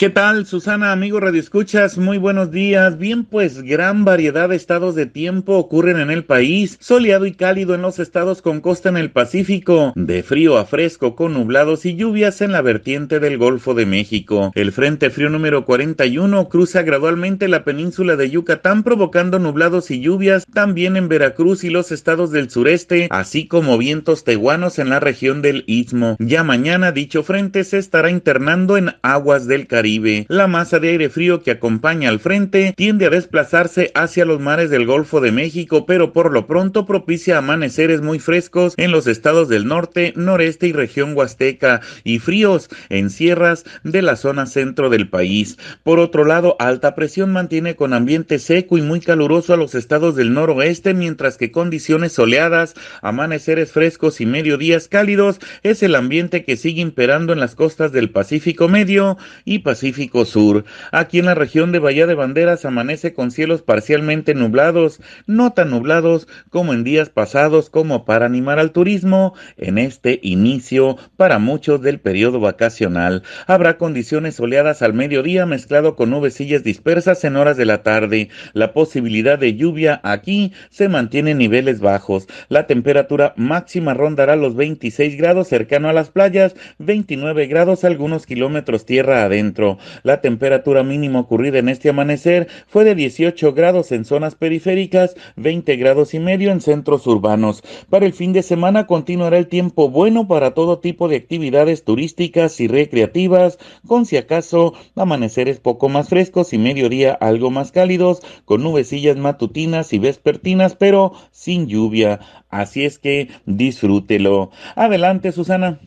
¿Qué tal, Susana, amigo Radio Escuchas? Muy buenos días. Bien, pues gran variedad de estados de tiempo ocurren en el país. Soleado y cálido en los estados con costa en el Pacífico, de frío a fresco con nublados y lluvias en la vertiente del Golfo de México. El Frente Frío número 41 cruza gradualmente la península de Yucatán provocando nublados y lluvias también en Veracruz y los estados del sureste, así como vientos tehuanos en la región del Istmo. Ya mañana dicho frente se estará internando en aguas del Caribe. La masa de aire frío que acompaña al frente tiende a desplazarse hacia los mares del Golfo de México, pero por lo pronto propicia amaneceres muy frescos en los estados del norte, noreste y región huasteca y fríos en sierras de la zona centro del país. Por otro lado, alta presión mantiene con ambiente seco y muy caluroso a los estados del noroeste, mientras que condiciones soleadas, amaneceres frescos y mediodías cálidos es el ambiente que sigue imperando en las costas del Pacífico Medio y Pacífico Sur. Aquí en la región de Bahía de Banderas amanece con cielos parcialmente nublados, no tan nublados como en días pasados como para animar al turismo en este inicio para muchos del periodo vacacional. Habrá condiciones soleadas al mediodía mezclado con nubecillas dispersas en horas de la tarde. La posibilidad de lluvia aquí se mantiene en niveles bajos. La temperatura máxima rondará los 26 grados cercano a las playas, 29 grados algunos kilómetros tierra adentro. La temperatura mínima ocurrida en este amanecer fue de 18 grados en zonas periféricas, 20 grados y medio en centros urbanos. Para el fin de semana continuará el tiempo bueno para todo tipo de actividades turísticas y recreativas, con si acaso amaneceres poco más frescos y mediodía algo más cálidos, con nubecillas matutinas y vespertinas, pero sin lluvia. Así es que disfrútelo. Adelante, Susana.